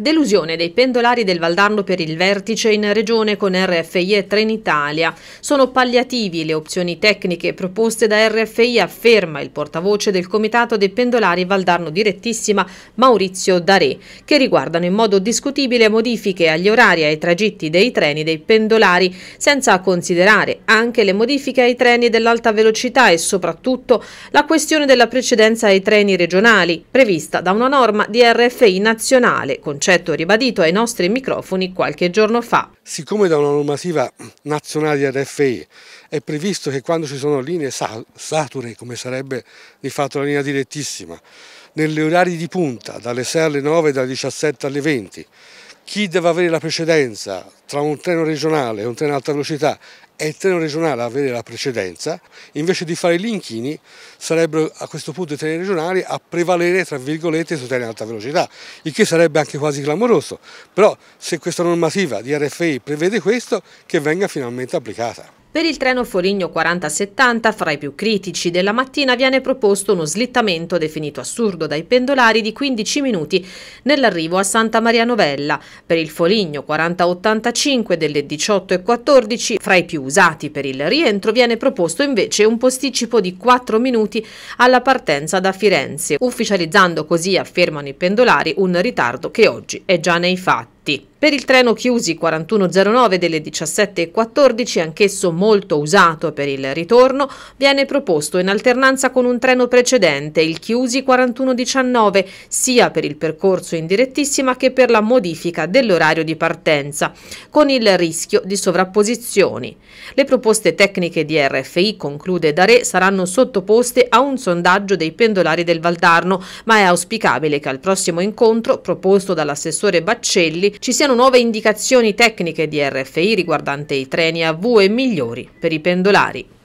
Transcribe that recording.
Delusione dei pendolari del Valdarno per il vertice in regione con RFI e Trenitalia. Sono palliativi le opzioni tecniche proposte da RFI, afferma il portavoce del Comitato dei Pendolari Valdarno Direttissima Maurizio Dare, che riguardano in modo discutibile modifiche agli orari e ai tragitti dei treni dei pendolari, senza considerare anche le modifiche ai treni dell'alta velocità e soprattutto la questione della precedenza ai treni regionali, prevista da una norma di RFI nazionale, concernente concetto ribadito ai nostri microfoni qualche giorno fa. Siccome da una normativa nazionale di RFI è previsto che quando ci sono linee sature, come sarebbe di fatto la linea direttissima, nelle orari di punta, dalle 6 alle 9 dalle 17 alle 20, chi deve avere la precedenza tra un treno regionale e un treno ad alta velocità e il treno regionale a avere la precedenza, invece di fare gli inchini sarebbero a questo punto i treni regionali a prevalere tra virgolette su treni ad alta velocità, il che sarebbe anche quasi clamoroso, però se questa normativa di RFI prevede questo che venga finalmente applicata. Per il treno Forigno 4070, fra i più critici della mattina, viene proposto uno slittamento definito assurdo dai pendolari di 15 minuti nell'arrivo a Santa Maria Novella. Per il Forigno 4085 delle 18.14, fra i più usati per il rientro, viene proposto invece un posticipo di 4 minuti alla partenza da Firenze, ufficializzando così, affermano i pendolari, un ritardo che oggi è già nei fatti. Moratti. Per il treno chiusi 4109 delle 17.14, anch'esso molto usato per il ritorno, viene proposto in alternanza con un treno precedente, il chiusi 4119, sia per il percorso in direttissima che per la modifica dell'orario di partenza, con il rischio di sovrapposizioni. Le proposte tecniche di RFI, conclude Dare, saranno sottoposte a un sondaggio dei pendolari del Valdarno, ma è auspicabile che al prossimo incontro, proposto dall'assessore Baccelli, ci siano nuove indicazioni tecniche di RFI riguardante i treni a V e migliori per i pendolari.